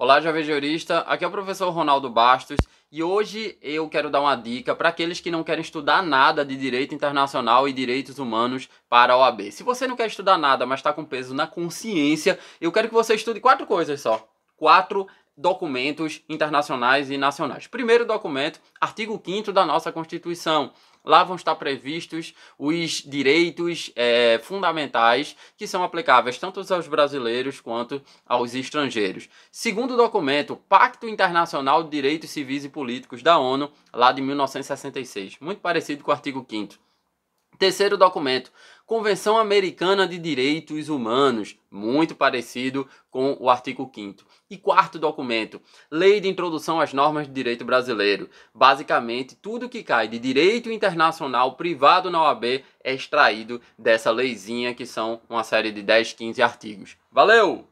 Olá, jovem jurista. Aqui é o professor Ronaldo Bastos e hoje eu quero dar uma dica para aqueles que não querem estudar nada de direito internacional e direitos humanos para a OAB. Se você não quer estudar nada, mas está com peso na consciência, eu quero que você estude quatro coisas só. Quatro documentos internacionais e nacionais. Primeiro documento, artigo 5 da nossa Constituição. Lá vão estar previstos os direitos é, fundamentais que são aplicáveis tanto aos brasileiros quanto aos estrangeiros. Segundo documento, Pacto Internacional de Direitos Civis e Políticos da ONU, lá de 1966, muito parecido com o artigo 5 Terceiro documento, Convenção Americana de Direitos Humanos, muito parecido com o artigo 5. E quarto documento, Lei de Introdução às Normas de Direito Brasileiro. Basicamente, tudo que cai de direito internacional privado na OAB é extraído dessa leizinha, que são uma série de 10, 15 artigos. Valeu!